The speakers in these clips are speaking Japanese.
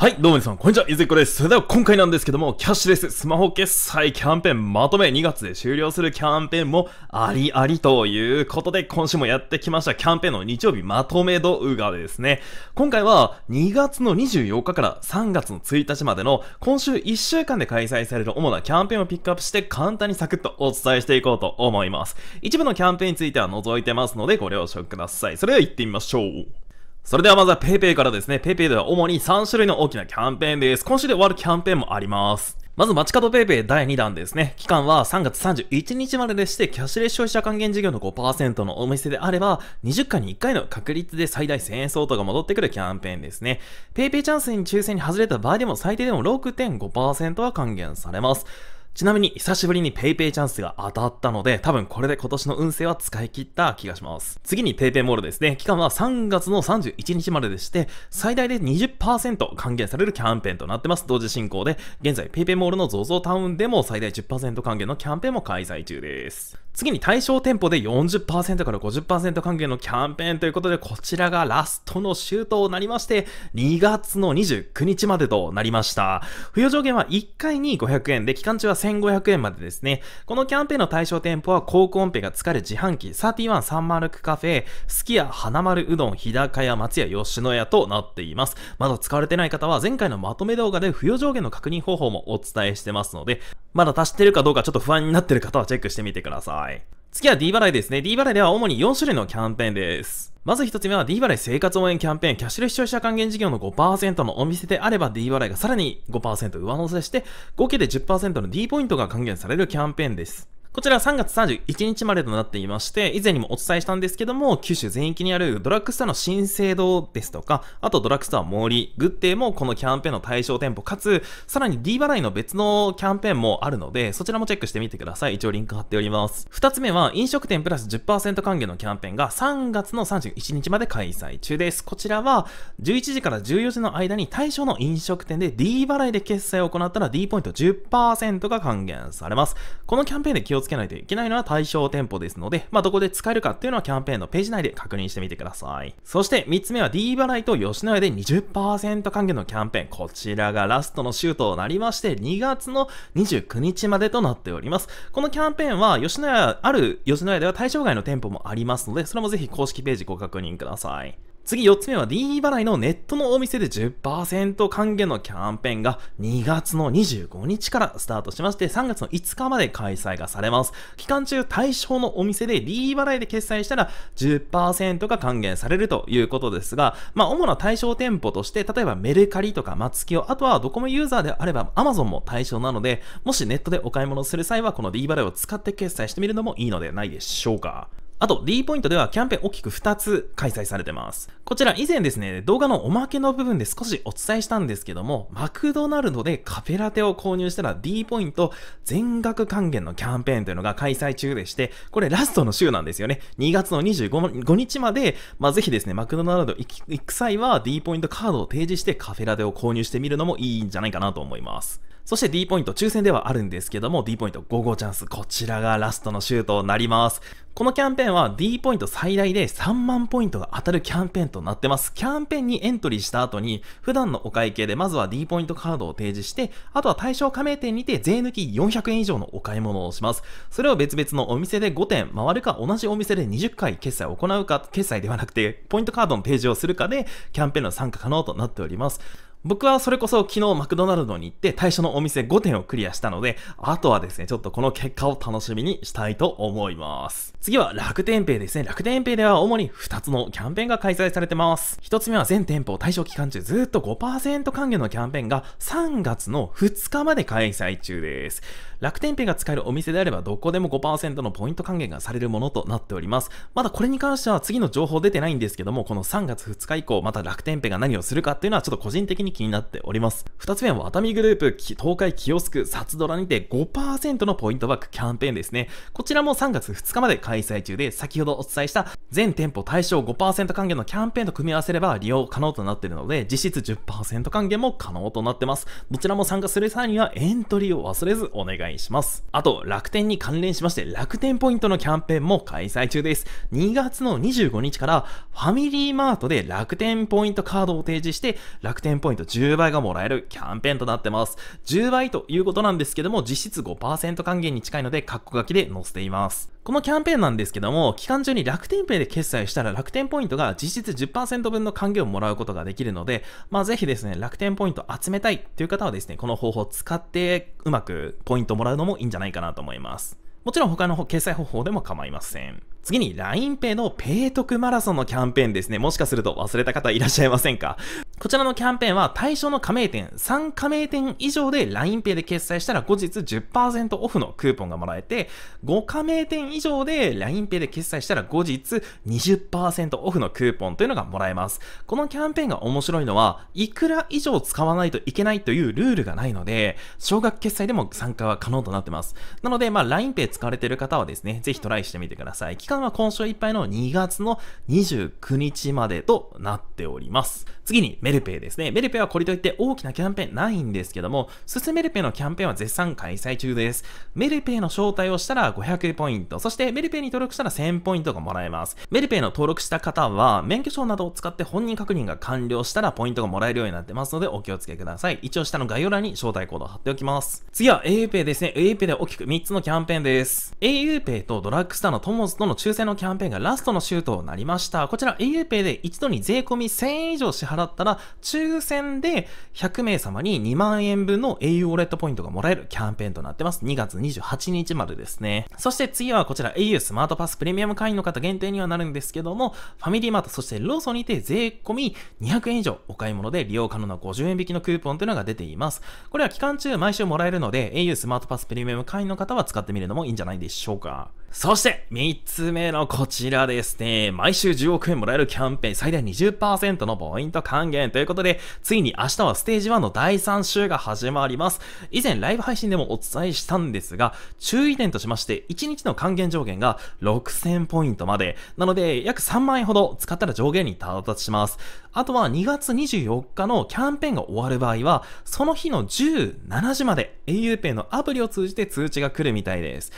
はい、どうも皆さん、こんにちは、いずこです。それでは今回なんですけども、キャッシュレススマホ決済キャンペーンまとめ2月で終了するキャンペーンもありありということで、今週もやってきましたキャンペーンの日曜日まとめ動画ですね。今回は2月の24日から3月の1日までの今週1週間で開催される主なキャンペーンをピックアップして簡単にサクッとお伝えしていこうと思います。一部のキャンペーンについては除いてますのでご了承ください。それでは行ってみましょう。それではまずは PayPay からですね。PayPay では主に3種類の大きなキャンペーンです。今週で終わるキャンペーンもあります。まず、街角 PayPay 第2弾ですね。期間は3月31日まででして、キャッシュレス消費者還元事業の5%のお店であれば、20回に1回の確率で最大1000円相当が戻ってくるキャンペーンですね。PayPay チャンスに抽選に外れた場合でも最低でも6.5%は還元されます。ちなみに久しぶりに PayPay チャンスが当たったので、多分これで今年の運勢は使い切った気がします。次に PayPay モールですね。期間は3月の31日まででして、最大で20%還元されるキャンペーンとなってます。同時進行で、現在 PayPay モールの ZOZO タウンでも最大10%還元のキャンペーンも開催中です。次に対象店舗で40%から50%還元のキャンペーンということで、こちらがラストの週となりまして、2月の29日までとなりました。付与上限は1回に500円で、期間中は1500円までですね。このキャンペーンの対象店舗は、高校音ンペが疲れる自販機、31サンマルクカフェ、すきヤ、花丸うどん、日高屋、松屋、吉野家となっています。まだ使われてない方は、前回のまとめ動画で付与上限の確認方法もお伝えしてますので、まだ足してるかどうかちょっと不安になってる方はチェックしてみてください。さい。次は D 払いですね。D 払いでは主に4種類のキャンペーンです。まず1つ目は D 払い生活応援キャンペーン、キャッシュレス消費者還元事業の5%のお店であれば D 払いがさらに5%上乗せして、合計で10%の D ポイントが還元されるキャンペーンです。こちら3月31日までとなっていまして、以前にもお伝えしたんですけども、九州全域にあるドラッグストアの新生堂ですとか、あとドラッグストア森、グッデーもこのキャンペーンの対象店舗、かつ、さらに D 払いの別のキャンペーンもあるので、そちらもチェックしてみてください。一応リンク貼っております。2つ目は、飲食店プラス10%還元のキャンペーンが3月の31日まで開催中です。こちらは、11時から14時の間に対象の飲食店で D 払いで決済を行ったら D ポイント10%が還元されます。このキャンペーンでをつけないといけないのは対象店舗ですので、まあ、どこで使えるかっていうのはキャンペーンのページ内で確認してみてください。そして3つ目は D 払いと吉野家で20%還元のキャンペーン。こちらがラストのシュ週となりまして、2月の29日までとなっております。このキャンペーンは吉野家、ある吉野家では対象外の店舗もありますので、それもぜひ公式ページご確認ください。次4つ目は D 払いのネットのお店で10%還元のキャンペーンが2月の25日からスタートしまして3月の5日まで開催がされます。期間中対象のお店で D 払いで決済したら10%が還元されるということですが、まあ主な対象店舗として例えばメルカリとかマツキオ、あとはドコモユーザーであれば Amazon も対象なので、もしネットでお買い物する際はこの D 払いを使って決済してみるのもいいのではないでしょうか。あと D ポイントではキャンペーン大きく2つ開催されてます。こちら以前ですね、動画のおまけの部分で少しお伝えしたんですけども、マクドナルドでカフェラテを購入したら D ポイント全額還元のキャンペーンというのが開催中でして、これラストの週なんですよね。2月の25日まで、まあ、ぜひですね、マクドナルド行く際は D ポイントカードを提示してカフェラテを購入してみるのもいいんじゃないかなと思います。そして D ポイント、抽選ではあるんですけども、D ポイント5号チャンス、こちらがラストの週となります。このキャンペーンは D ポイント最大で3万ポイントが当たるキャンペーンとなってます。キャンペーンにエントリーした後に、普段のお会計でまずは D ポイントカードを提示して、あとは対象加盟店にて税抜き400円以上のお買い物をします。それを別々のお店で5点回るか、同じお店で20回決済を行うか、決済ではなくて、ポイントカードの提示をするかで、キャンペーンの参加可能となっております。僕はそれこそ昨日マクドナルドに行って対象のお店5点をクリアしたので、あとはですね、ちょっとこの結果を楽しみにしたいと思います。次は楽天ペイですね。楽天ペイでは主に2つのキャンペーンが開催されてます。1つ目は全店舗対象期間中ずっと5%還元のキャンペーンが3月の2日まで開催中です。楽天ペイが使えるお店であればどこでも5%のポイント還元がされるものとなっております。まだこれに関しては次の情報出てないんですけども、この3月2日以降、また楽天ペイが何をするかっていうのはちょっと個人的に気になっております。2つ目は熱海グループ、東海キオスク、札ドラにて5%のポイントバックキャンペーンですね。こちらも3月2日まで開催中で、先ほどお伝えした全店舗対象5%還元のキャンペーンと組み合わせれば利用可能となっているので、実質10%還元も可能となってます。どちらも参加する際にはエントリーを忘れずお願い願いします。あと、楽天に関連しまして、楽天ポイントのキャンペーンも開催中です。2月の25日から、ファミリーマートで楽天ポイントカードを提示して、楽天ポイント10倍がもらえるキャンペーンとなってます。10倍ということなんですけども、実質5%還元に近いので、カッコ書きで載せています。このキャンペーンなんですけども、期間中に楽天ペイで決済したら楽天ポイントが実質10%分の還元をもらうことができるので、まあぜひですね、楽天ポイント集めたいっていう方はですね、この方法を使ってうまくポイントもらうのもいいんじゃないかなと思います。もちろん他の決済方法でも構いません。次に l i n e p a のペイ得マラソンのキャンペーンですね。もしかすると忘れた方いらっしゃいませんかこちらのキャンペーンは対象の加盟店、3加盟店以上で LINEPay で決済したら後日10%オフのクーポンがもらえて、5加盟店以上で LINEPay で決済したら後日20%オフのクーポンというのがもらえます。このキャンペーンが面白いのは、いくら以上使わないといけないというルールがないので、少額決済でも参加は可能となってます。なので、まあ、LINEPay 使われている方はですね、ぜひトライしてみてください。期間は今週いっぱいの2月の29日までとなっております。次に、メルペイですね。メルペイはこれといって大きなキャンペーンないんですけども、すすメルペイのキャンペーンは絶賛開催中です。メルペイの招待をしたら500ポイント、そしてメルペイに登録したら1000ポイントがもらえます。メルペイの登録した方は、免許証などを使って本人確認が完了したらポイントがもらえるようになってますので、お気をつけください。一応下の概要欄に招待コードを貼っておきます。次は auPay ですね。auPay で大きく3つのキャンペーンです。auPay とドラッグスターのトモズとの抽選のキャンペーンがラストのシュートとなりました。こちら auPay で一度に税込み1000円以上支払ったら、抽選で100名様に2万円分の au ウォレットポイントがもらえるキャンペーンとなってます。2月28日までですね。そして次はこちら au スマートパスプレミアム会員の方限定にはなるんですけども、ファミリーマート、そしてローソンにて税込200円以上お買い物で利用可能な50円引きのクーポンというのが出ています。これは期間中毎週もらえるので、au スマートパスプレミアム会員の方は使ってみるのもいいんじゃないでしょうか。そして、三つ目のこちらですね。毎週10億円もらえるキャンペーン、最大20%のポイント還元ということで、ついに明日はステージ1の第3週が始まります。以前ライブ配信でもお伝えしたんですが、注意点としまして、1日の還元上限が6000ポイントまで。なので、約3万円ほど使ったら上限に到達します。あとは2月24日のキャンペーンが終わる場合は、その日の17時まで auPay のアプリを通じて通知が来るみたいです。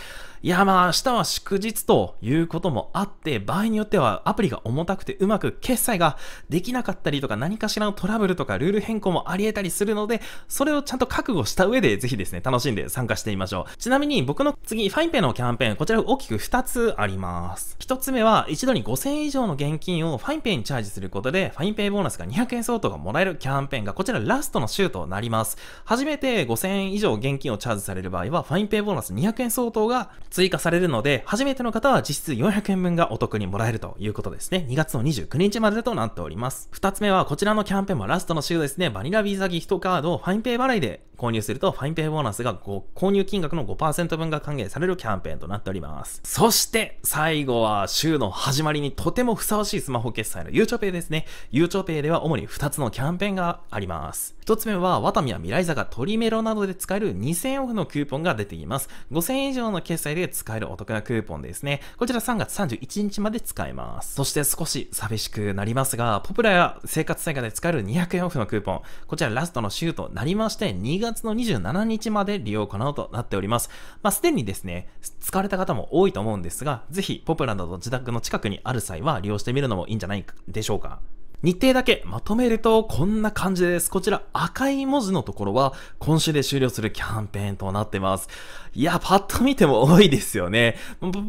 いやまあ明日は祝日ということもあって、場合によってはアプリが重たくてうまく決済ができなかったりとか何かしらのトラブルとかルール変更もあり得たりするので、それをちゃんと覚悟した上でぜひですね、楽しんで参加してみましょう。ちなみに僕の次、ファインペイのキャンペーン、こちら大きく2つあります。1つ目は一度に5000円以上の現金をファインペイにチャージすることで、ファインペイペイボーナスが200円相当がもらえるキャンペーンがこちらラストの週となります。初めて5000円以上現金をチャージされる場合は、ファインペイボーナス200円相当が追加されるので、初めての方は実質400円分がお得にもらえるということですね。2月の29日までとなっております。2つ目はこちらのキャンペーンもラストの週ですね、バニラビザギフトカードをファインペイ払いで購入すると、ファインペイボーナスが購入金額の5%分が還元されるキャンペーンとなっております。そして、最後は週の始まりにとてもふさわしいスマホ決済のゆうちょペイですね。ゆうチョペイでは主に2つのキャンペーンがあります。1つ目は、ワタミや未来坂、トリメロなどで使える2000オフのクーポンが出ています。5000円以上の決済で使えるお得なクーポンですね。こちら3月31日まで使えます。そして少し寂しくなりますが、ポプラや生活生活で使える200円オフのクーポン、こちらラストの週となりまして、2月の27日まで利用可能となっております。まあ、すでにですね、使われた方も多いと思うんですが、ぜひ、ポプラなど自宅の近くにある際は利用してみるのもいいんじゃないでしょうか。日程だけまとめるとこんな感じです。こちら赤い文字のところは今週で終了するキャンペーンとなってます。いや、パッと見ても多いですよね。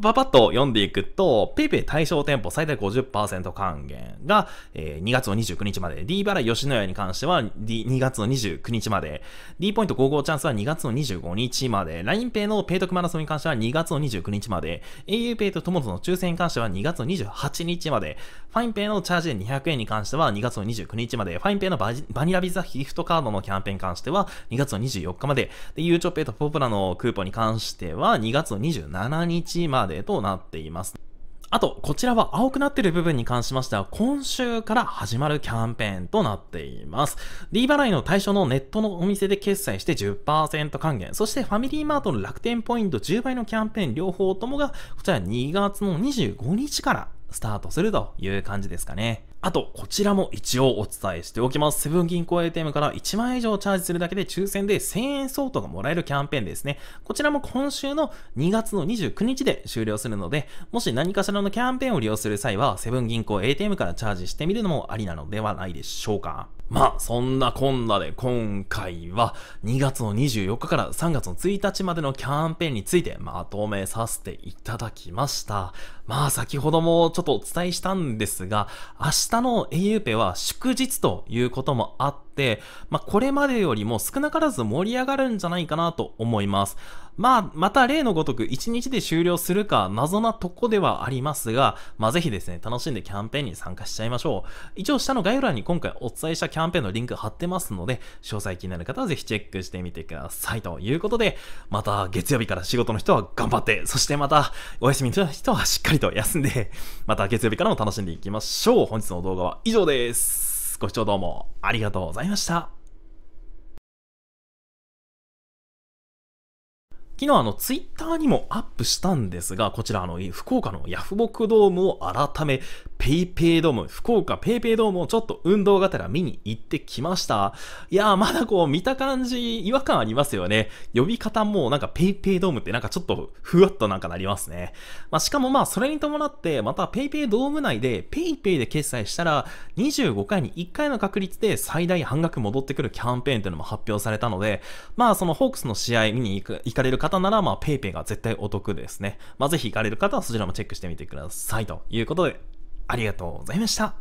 パパッと読んでいくと、PayPay 対象店舗最大50%還元が、えー、2月の29日まで、D 払い吉野家に関しては、D、2月の29日まで、D ポイント55チャンスは2月の25日まで、LINEPay の Pay 特マラソンに関しては2月の29日まで、auPay とトモトの抽選に関しては2月の28日まで、FinePay のチャージで200円に関しては関しては2月の29日まで、ファインペイのバニラビザギフトカードのキャンペーンに関しては2月の24日まで、で、ゆうちょペイとポプラのクーポンに関しては2月の27日までとなっています。あと、こちらは青くなってる部分に関しましては、今週から始まるキャンペーンとなっています。D 払いの対象のネットのお店で決済して10%還元、そしてファミリーマートの楽天ポイント10倍のキャンペーン両方ともが、こちら2月の25日からスタートするという感じですかね。あと、こちらも一応お伝えしておきます。セブン銀行 ATM から1万円以上チャージするだけで抽選で1000円相当がもらえるキャンペーンですね。こちらも今週の2月の29日で終了するので、もし何かしらのキャンペーンを利用する際は、セブン銀行 ATM からチャージしてみるのもありなのではないでしょうか。まあ、そんなこんなで今回は2月の24日から3月の1日までのキャンペーンについてまとめさせていただきました。まあ、先ほどもちょっとお伝えしたんですが、明日の a u ペは祝日ということもあって、、まあ、これまでよりも少なからず盛り上がるんじゃないかなと思います。まあ、また例のごとく1日で終了するか謎なとこではありますが、まあ、ぜひですね、楽しんでキャンペーンに参加しちゃいましょう。一応下の概要欄に今回お伝えしたキャンペーンのリンク貼ってますので、詳細気になる方はぜひチェックしてみてください。ということで、また月曜日から仕事の人は頑張って、そしてまたお休みの人はしっかりと休んで、また月曜日からも楽しんでいきましょう。本日の動画は以上です。ご視聴どうもありがとうございました。昨日あのツイッターにもアップしたんですが、こちらあの福岡のヤフボクドームを改めペイペイドーム、福岡ペイペイドームをちょっと運動がてら見に行ってきました。いやー、まだこう見た感じ違和感ありますよね。呼び方もなんかペイペイドームってなんかちょっとふわっとなんかなりますね。まあ、しかもまあそれに伴ってまたペイペイドーム内でペイペイで決済したら25回に1回の確率で最大半額戻ってくるキャンペーンというのも発表されたので、まあそのホークスの試合見に行く行かれる方ならまあペイペイが絶対お得ですね。まあぜひ行かれる方はそちらもチェックしてみてくださいということでありがとうございました。